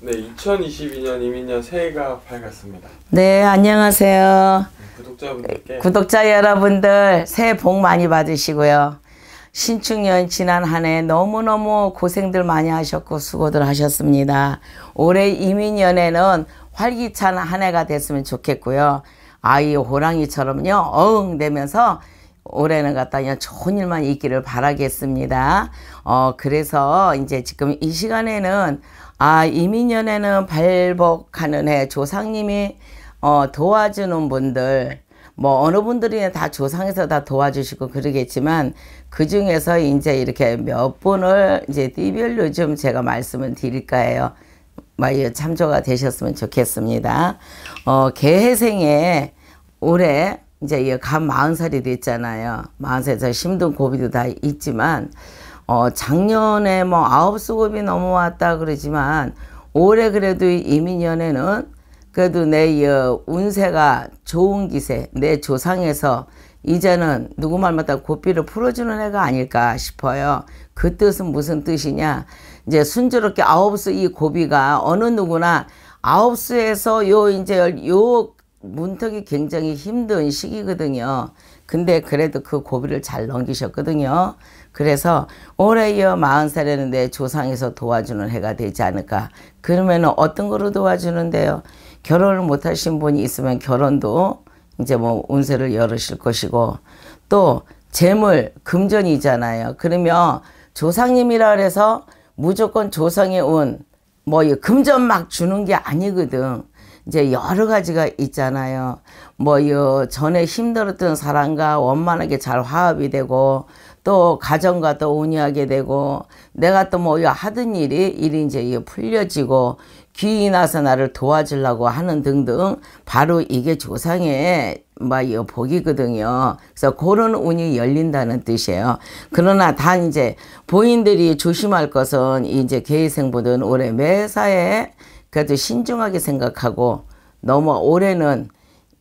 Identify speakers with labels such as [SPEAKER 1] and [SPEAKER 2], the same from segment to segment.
[SPEAKER 1] 네, 2022년 이민년 새해가 밝았습니다. 네, 안녕하세요. 구독자분들께 구독자 여러분들 새해 복 많이 받으시고요. 신축년 지난 한 해 너무너무 고생들 많이 하셨고 수고들 하셨습니다. 올해 이민년에는 활기찬 한 해가 됐으면 좋겠고요. 아이 호랑이처럼요. 어흥 내면서 올해는 갖다 그냥 좋은 일만 있기를 바라겠습니다. 어, 그래서 이제 지금 이 시간에는 아 이민년에는 발복하는 해 조상님이 어, 도와주는 분들 뭐 어느 분들이 다 조상에서 다 도와주시고 그러겠지만 그 중에서 이제 이렇게 몇 분을 이제 띠별로 좀 제가 말씀을 드릴까 해요. 마이 뭐, 참조가 되셨으면 좋겠습니다. 어, 개해생에 올해 이제 이간 마흔 살이 됐잖아요. 마흔 살에서 힘든 고비도 다 있지만 어, 작년에 뭐 아홉 수급이 넘어왔다 그러지만 올해 그래도 이민연에는 그래도 내 어, 운세가 좋은 기세, 내 조상에서 이제는 누구 말 맞다 고삐를 풀어주는 애가 아닐까 싶어요. 그 뜻은 무슨 뜻이냐? 이제 순조롭게 아홉수 이 고비가 어느 누구나 아홉수에서 요 이제 요 문턱이 굉장히 힘든 시기거든요. 근데 그래도 그 고비를 잘 넘기셨거든요. 그래서 올해 이어 마흔살에는내 조상에서 도와주는 해가 되지 않을까. 그러면 어떤 거로 도와주는데요. 결혼을 못하신 분이 있으면 결혼도 이제 뭐 운세를 열으실 것이고 또 재물, 금전이잖아요. 그러면 조상님이라 그래서 무조건 조상의 운, 뭐이 금전 막 주는 게 아니거든. 이제 여러 가지가 있잖아요. 뭐, 요, 전에 힘들었던 사람과 원만하게 잘 화합이 되고, 또 가정과 또운이하게 되고 내가 또 뭐 하던 일이 일이 이제 풀려지고 귀이 나서 나를 도와주려고 하는 등등 바로 이게 조상의 막이 복이거든요. 그래서 그런 운이 열린다는 뜻이에요. 그러나 단 이제 본인들이 조심할 것은 이제 개의생보든 올해 매사에 그래도 신중하게 생각하고 너무 올해는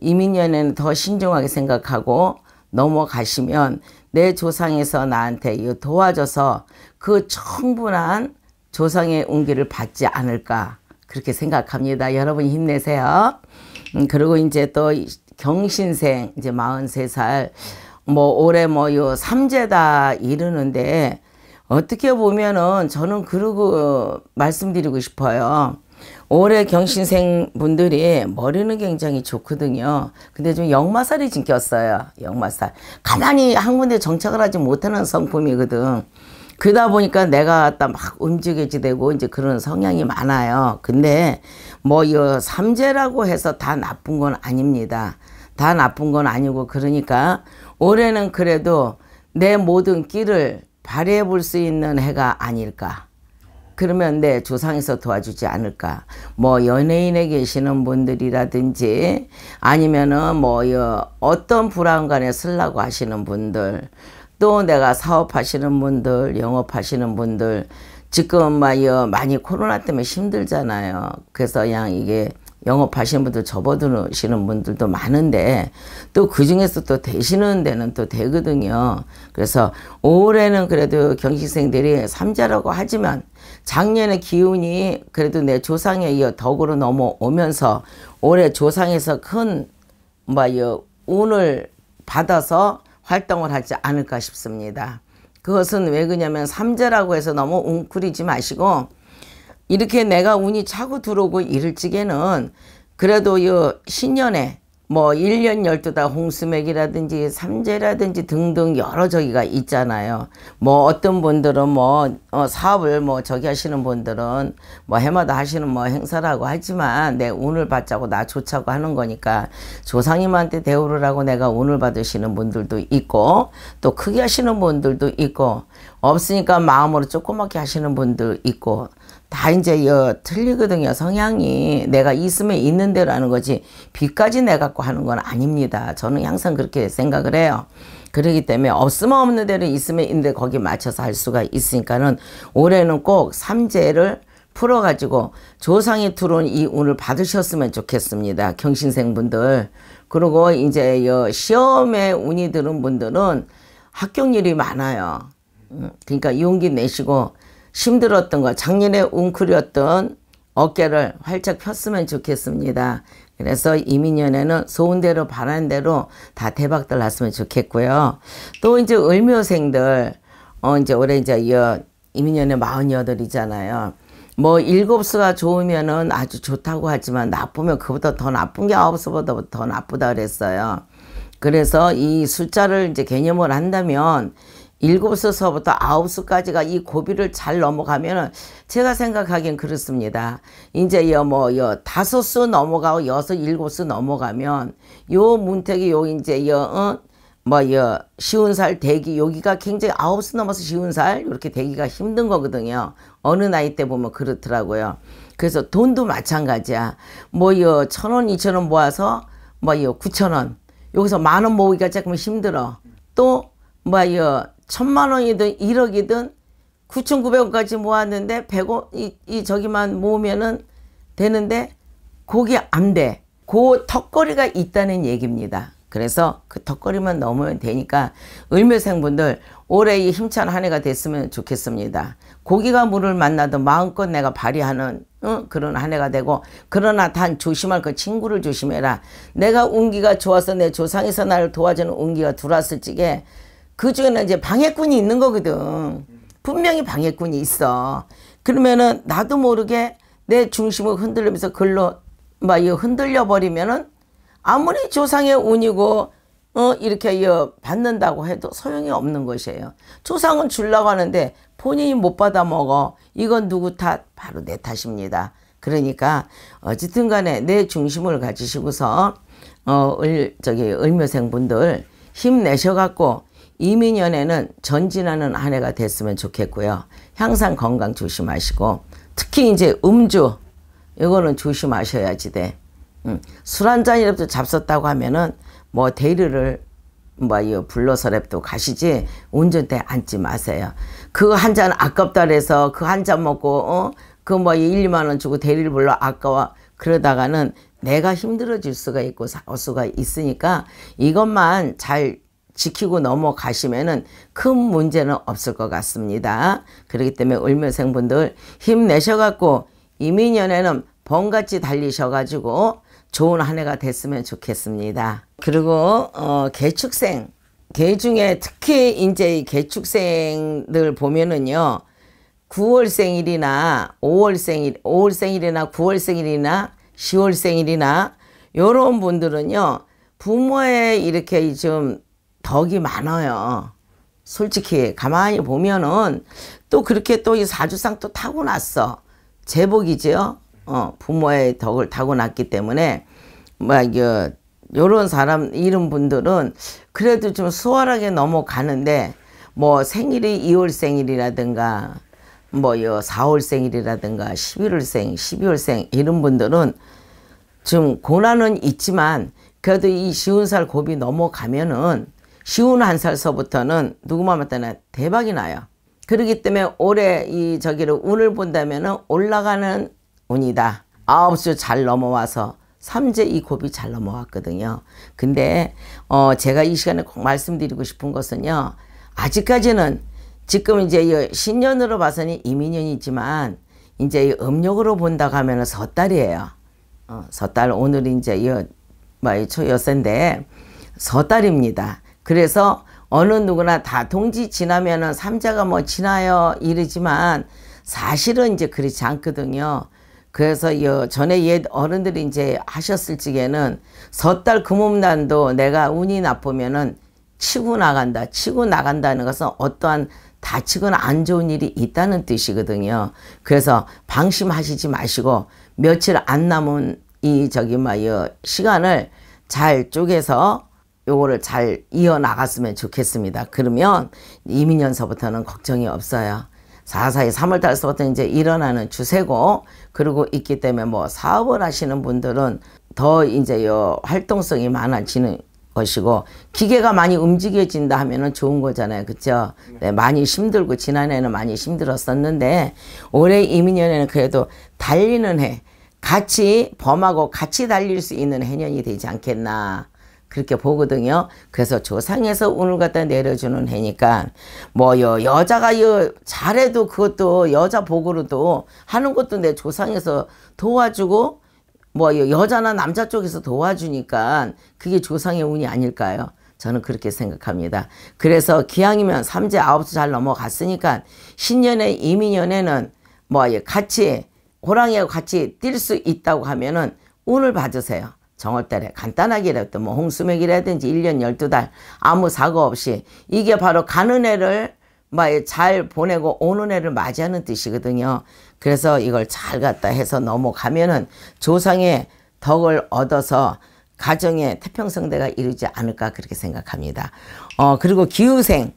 [SPEAKER 1] 이민년에는 더 신중하게 생각하고 넘어가시면 내 조상에서 나한테 도와줘서 그 충분한 조상의 온기를 받지 않을까 그렇게 생각합니다. 여러분 힘내세요. 음, 그리고 이제 또 경신생 이제 43살 뭐 올해 뭐요 삼재다 이르는데 어떻게 보면은 저는 그러고 말씀드리고 싶어요. 올해 경신생 분들이 머리는 굉장히 좋거든요. 근데 좀 역마살이 진겼어요. 역마살. 가만히 한 군데 정착을 하지 못하는 성품이거든. 그러다 보니까 내가 딱 막 움직이지 되고 이제 그런 성향이 많아요. 근데 뭐 이 삼재라고 해서 다 나쁜 건 아닙니다. 다 나쁜 건 아니고 그러니까 올해는 그래도 내 모든 끼를 발휘해 볼 수 있는 해가 아닐까. 그러면 내 조상에서 도와주지 않을까 뭐 연예인에 계시는 분들이라든지 아니면은 뭐 어떤 불안감에 쓰려고 하시는 분들 또 내가 사업하시는 분들 영업하시는 분들 지금 막 많이 코로나 때문에 힘들잖아요 그래서 그냥 이게 영업하시는 분들 접어드시는 분들도 많은데 또 그 중에서 또 되시는 데는 또 되거든요. 그래서 올해는 그래도 경식생들이 삼자라고 하지만 작년에 기운이 그래도 내 조상에 이어 덕으로 넘어오면서 올해 조상에서 큰 뭐요 운을 받아서 활동을 하지 않을까 싶습니다. 그것은 왜 그러냐면 삼재라고 해서 너무 웅크리지 마시고 이렇게 내가 운이 차고 들어오고 이를 찌개는 그래도 이 신년에 뭐 1년 12다 홍수맥이라든지 삼재라든지 등등 여러 저기가 있잖아요. 뭐 어떤 분들은 뭐 어, 사업을 뭐 저기 하시는 분들은 뭐 해마다 하시는 뭐 행사라고 하지만 내 운을 받자고 나 좋자고 하는 거니까 조상님한테 대우를 하고 내가 운을 받으시는 분들도 있고 또 크게 하시는 분들도 있고 없으니까 마음으로 조그맣게 하시는 분들 있고 다 이제 여, 틀리거든요. 성향이 내가 있으면 있는 대로 하는 거지 비까지 내갖고 하는 건 아닙니다. 저는 항상 그렇게 생각을 해요. 그러기 때문에 없으면 없는 대로 있으면 있는데 거기 맞춰서 할 수가 있으니까는 올해는 꼭 삼재를 풀어가지고 조상이 들어온 이 운을 받으셨으면 좋겠습니다. 경신생분들. 그리고 이제 시험에 운이 드는 분들은 합격률이 많아요. 음, 그러니까 용기 내시고 힘들었던 것, 작년에 웅크렸던 어깨를 활짝 폈으면 좋겠습니다. 그래서 이민년에는 소원대로 바란대로 다 대박들 났으면 좋겠고요. 또 이제 을묘생들, 어, 이제 올해 이제 이민년에 마흔여덟이잖아요. 뭐 일곱 수가 좋으면은 아주 좋다고 하지만 나쁘면 그보다 더 나쁜 게 아홉 수보다 더 나쁘다 그랬어요. 그래서 이 숫자를 이제 개념을 한다면 일곱 수서부터 아홉 수까지가 이 고비를 잘 넘어가면은 제가 생각하기엔 그렇습니다. 이제 여뭐여 뭐 다섯 수 넘어가고 여섯 일곱 수 넘어가면 요 문택이 요 이제 여 어? 뭐여 쉬운 살 대기 여기가 굉장히 아홉 수 넘어서 쉬운 살 이렇게 대기가 힘든 거거든요. 어느 나이 때 보면 그렇더라고요. 그래서 돈도 마찬가지야. 뭐여 천 원, 이천 원 모아서 뭐여 구천 원 여기서 만 원 모으기가 조금 힘들어. 또 뭐여 천만 원이든 1억이든 9,900원까지 모았는데 100원 이, 이 저기만 모으면은 되는데 그게 안 돼. 그 턱걸이가 있다는 얘기입니다. 그래서 그 턱걸이만 넘으면 되니까 을묘생분들 올해 이 힘찬 한 해가 됐으면 좋겠습니다. 고기가 물을 만나도 마음껏 내가 발휘하는 응? 어? 그런 한 해가 되고 그러나 단 조심할 그 친구를 조심해라. 내가 운기가 좋아서 내 조상에서 나를 도와주는 운기가 들어왔을 적에 그 중에는 이제 방해꾼이 있는 거거든. 분명히 방해꾼이 있어. 그러면은 나도 모르게 내 중심을 흔들면서 글로 막이 흔들려 버리면은 아무리 조상의 운이고 어 이렇게 이 받는다고 해도 소용이 없는 것이에요. 조상은 줄라고 하는데 본인이 못 받아 먹어. 이건 누구 탓? 바로 내 탓입니다. 그러니까 어쨌든 간에 내 중심을 가지시고서 어을 저기 을묘생 분들 힘내셔 갖고 이민연에는 전진하는 한 해가 됐으면 좋겠고요. 항상 건강 조심하시고 특히 이제 음주 이거는 조심하셔야지 돼. 음. 술한 잔이라도 잡섰다고 하면은 뭐 대리를 뭐 불러서랩도 가시지 운전대 앉지 마세요. 그 한 잔 아깝다 그래서 그 한 잔 먹고 어? 그뭐 1, 2만 원 주고 대리를 불러 아까워 그러다가는 내가 힘들어질 수가 있고 어수가 있으니까 이것만 잘 지키고 넘어가시면은 큰 문제는 없을 것 같습니다. 그렇기 때문에 을묘생분들 힘내셔갖고 이민년에는 번같이 달리셔가지고 좋은 한 해가 됐으면 좋겠습니다. 그리고 어, 개축생 개 중에 특히 이제 이 개축생들 보면은요 9월 생일이나 5월 생일 5월 생일이나 9월 생일이나 10월 생일이나 요런 분들은요 부모의 이렇게 좀 덕이 많아요. 솔직히 가만히 보면은 또 그렇게 또 이 사주상 또 타고났어. 제복이죠 어, 부모의 덕을 타고났기 때문에 뭐이 요런 사람 이런 분들은 그래도 좀 수월하게 넘어가는데 뭐 생일이 2월 생일이라든가 뭐요 4월 생일이라든가 11월생, 12월생 이런 분들은 좀 고난은 있지만 그래도 이 쉬운 살 곱이 넘어가면은 쉬운 한 살서부터는 누구만 때나 대박이 나요. 그러기 때문에 올해 이 저기를 운을 본다면은 올라가는 운이다. 아홉 수잘 넘어와서 삼재 이 곱이 잘 넘어왔거든요. 근데 어 제가 이 시간에 꼭 말씀드리고 싶은 것은요. 아직까지는 지금 이제 신년으로 봐서는 이민년이지만 이제 음력으로 본다 하면은 섣달이에요. 어, 섣달 오늘 이제 뭐, 이 초여세인데 섣달입니다. 그래서 어느 누구나 다 동지 지나면은 삼자가 뭐 지나요 이러지만 사실은 이제 그렇지 않거든요. 그래서 여, 전에 옛 어른들이 이제 하셨을 적에는 섣달 금음난도 내가 운이 나쁘면은 치고 나간다. 치고 나간다는 것은 어떠한 다치거나 안 좋은 일이 있다는 뜻이거든요. 그래서 방심하시지 마시고 며칠 안 남은 이 저기 뭐여 시간을 잘 쪼개서 요거를 잘 이어나갔으면 좋겠습니다. 그러면 이민연서부터는 걱정이 없어요. 사사2 3월달서부터 이제 일어나는 추세고 그리고 있기 때문에 뭐 사업을 하시는 분들은 더 이제 요 활동성이 많아지는 것이고 기계가 많이 움직여진다 하면은 좋은 거잖아요. 그렇죠? 네, 많이 힘들고 지난해는 많이 힘들었었는데 올해 이민연에는 그래도 달리는 해 같이 범하고 같이 달릴 수 있는 해년이 되지 않겠나 그렇게 보거든요. 그래서 조상에서 운을 갖다 내려주는 해니까 뭐요 여자가 여, 잘해도 그것도 여자 복으로도 하는 것도 내 조상에서 도와주고 뭐 여자나 남자 쪽에서 도와주니까 그게 조상의 운이 아닐까요? 저는 그렇게 생각합니다. 그래서 기왕이면 삼재 아홉수 잘 넘어갔으니까 신년에 이민년에는 뭐 예, 같이 호랑이하고 같이 뛸 수 있다고 하면은 운을 봐주세요. 정월달에 간단하게라도 뭐 홍수맥이라든지 1년 12달 아무 사고 없이 이게 바로 가는 해를 잘 보내고 오는 해를 맞이하는 뜻이거든요. 그래서 이걸 잘 갖다 해서 넘어가면은 조상의 덕을 얻어서 가정의 태평성대가 이루지 않을까 그렇게 생각합니다. 어, 그리고 기우생,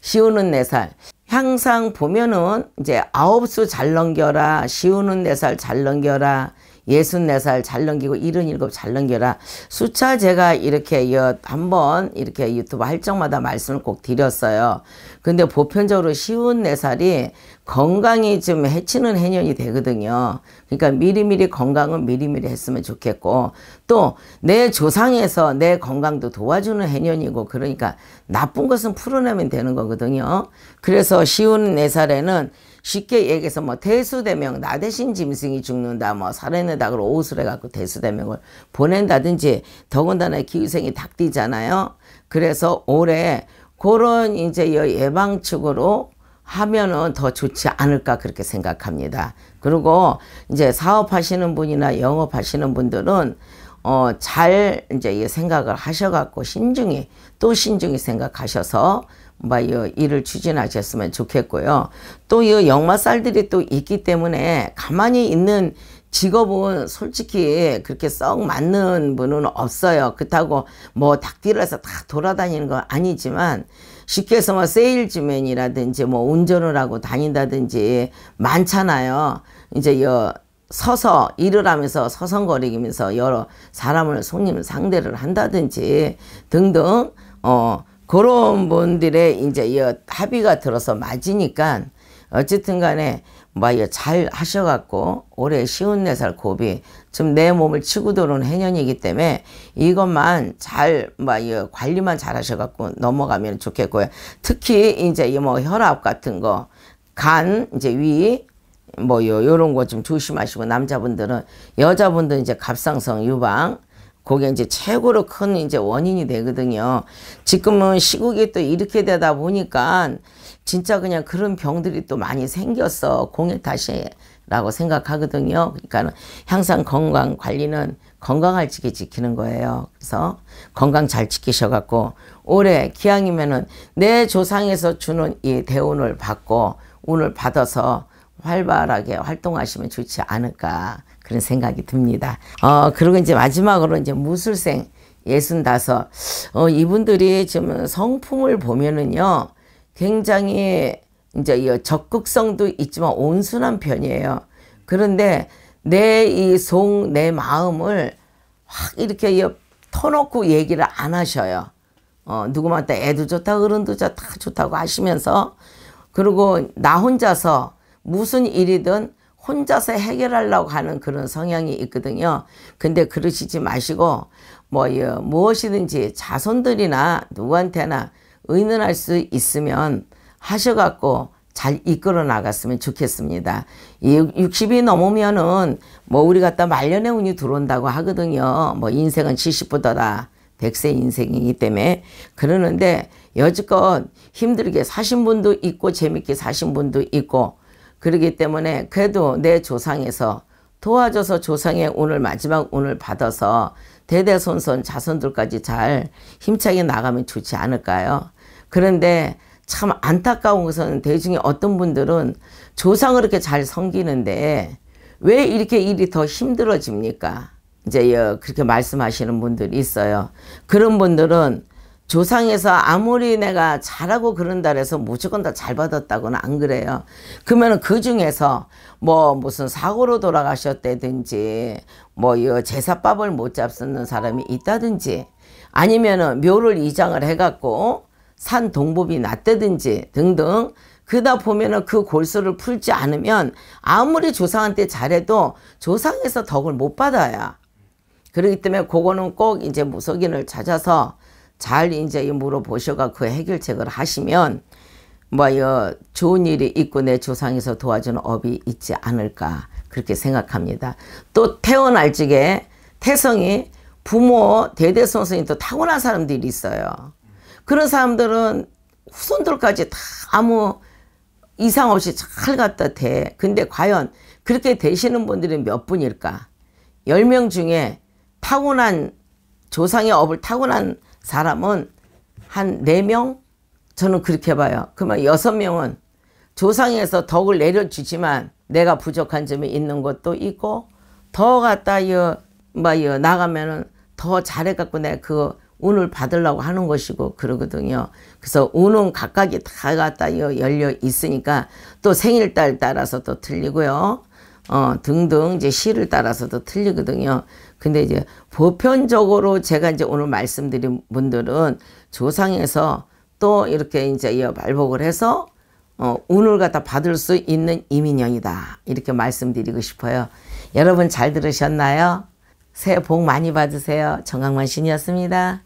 [SPEAKER 1] 시우는 4살. 항상 보면은 이제 아홉 수잘 넘겨라, 시우는 4살 잘 넘겨라, 64살 잘 넘기고 77잘 넘겨라. 수차 제가 이렇게 한 번 이렇게 유튜브 할 적마다 말씀을 꼭 드렸어요. 근데 보편적으로 쉬 4살이 건강이 좀 해치는 해년이 되거든요. 그러니까 미리미리 건강은 미리미리 했으면 좋겠고 또 내 조상에서 내 건강도 도와주는 해년이고 그러니까 나쁜 것은 풀어내면 되는 거거든요. 그래서 쉬 4살에는 쉽게 얘기해서 뭐 대수대명 나 대신 짐승이 죽는다 뭐 살해내다 그러 옷을 해갖고 대수대명을 보낸다든지 더군다나 기후생이 닭띠잖아요. 그래서 올해 그런 이제 예방측으로 하면은 더 좋지 않을까 그렇게 생각합니다. 그리고 이제 사업하시는 분이나 영업하시는 분들은 어, 잘 이제 생각을 하셔갖고 신중히 또 신중히 생각하셔서 뭐이 일을 추진하셨으면 좋겠고요. 또이 역마 쌀들이 또 있기 때문에 가만히 있는 직업은 솔직히 그렇게 썩 맞는 분은 없어요. 그렇다고 뭐 닭딜에서 다 돌아다니는 건 아니지만 쉽게 해서 뭐 세일즈맨이라든지 뭐 운전을 하고 다닌다든지 많잖아요. 이제 여 서서 일을 하면서 서성거리면서 여러 사람을 손님 상대를 한다든지 등등 어 그런 분들의 이제 이 합의가 들어서 맞으니까 어쨌든 간에 뭐잘 하셔갖고 올해 쉬운 네살 고비 지금 내 몸을 치고 들어오는 해년이기 때문에 이것만 잘뭐 관리만 잘 하셔갖고 넘어가면 좋겠고요. 특히 이제 이 뭐 혈압 같은 거, 간 이제 위 뭐 요런 거 좀 조심하시고 남자분들은 여자분들 이제 갑상선 유방 그게 이제 최고로 큰 이제 원인이 되거든요. 지금은 시국이 또 이렇게 되다 보니까 진짜 그냥 그런 병들이 또 많이 생겼어. 공익 탓이라고 생각하거든요. 그러니까 항상 건강 관리는 건강을 지게 지키는 거예요. 그래서 건강 잘 지키셔갖고 올해 기왕이면은 내 조상에서 주는 이 대운을 받고 운을 받아서 활발하게 활동하시면 좋지 않을까. 그런 생각이 듭니다. 어, 그리고 이제 마지막으로 이제 무술생 예순 어, 이분들이 지금 성품을 보면은요, 굉장히 이제 이 적극성도 있지만 온순한 편이에요. 그런데 내이 속, 내 마음을 확 이렇게 터놓고 얘기를 안 하셔요. 어, 누구한테 애도 좋다, 어른도 좋다, 다 좋다고 하시면서 그리고 나 혼자서 무슨 일이든 혼자서 해결하려고 하는 그런 성향이 있거든요. 근데 그러시지 마시고 뭐 무엇이든지 자손들이나 누구한테나 의논할 수 있으면 하셔갖고 잘 이끌어 나갔으면 좋겠습니다. 60이 넘으면은 뭐 우리 갖다 말년의 운이 들어온다고 하거든요. 뭐 인생은 7 0보다 100세 인생이기 때문에 그러는데 여지껏 힘들게 사신 분도 있고 재밌게 사신 분도 있고 그러기 때문에 그래도 내 조상에서 도와줘서 조상의 오늘 마지막 오늘 받아서 대대손손 자손들까지 잘 힘차게 나가면 좋지 않을까요? 그런데 참 안타까운 것은 대중에 어떤 분들은 조상을 이렇게 잘 섬기는데 왜 이렇게 일이 더 힘들어집니까? 이제 그렇게 말씀하시는 분들이 있어요. 그런 분들은 조상에서 아무리 내가 잘하고 그런다 해서 무조건 다 잘 받았다고는 안 그래요. 그러면 그 중에서 뭐 무슨 사고로 돌아가셨다든지 뭐 이 제사밥을 못 잡수는 사람이 있다든지 아니면은 묘를 이장을 해갖고 산 동법이 났다든지 등등 그다 보면은 그 골수를 풀지 않으면 아무리 조상한테 잘해도 조상에서 덕을 못받아야그러기 때문에 그거는 꼭 이제 무속인을 찾아서 잘 이제 물어보셔가 그 해결책을 하시면 뭐여 좋은 일이 있고 내 조상에서 도와주는 업이 있지 않을까 그렇게 생각합니다. 또 태어날 적에 태성이 부모 대대손손이 또 타고난 사람들이 있어요. 그런 사람들은 후손들까지 다 아무 이상 없이 잘 갖다 대. 근데 과연 그렇게 되시는 분들이 몇 분일까? 10명 중에 타고난 조상의 업을 타고난 사람은 한 4명? 저는 그렇게 봐요. 그러면 6명은 조상에서 덕을 내려주지만 내가 부족한 점이 있는 것도 있고 더 갖다 뭐 여 나가면은 더 잘해갖고 내가 그 운을 받으려고 하는 것이고 그러거든요. 그래서 운은 각각이 다 갖다 열려 있으니까 또 생일달 따라서 또 틀리고요. 어, 등등 이제 시를 따라서도 틀리거든요. 근데 이제 보편적으로 제가 이제 오늘 말씀드린 분들은 조상에서 또 이렇게 이제 발복을 해서 어, 운을 갖다 받을 수 있는 이민영이다. 이렇게 말씀드리고 싶어요. 여러분 잘 들으셨나요? 새해 복 많이 받으세요. 정강만 신이었습니다.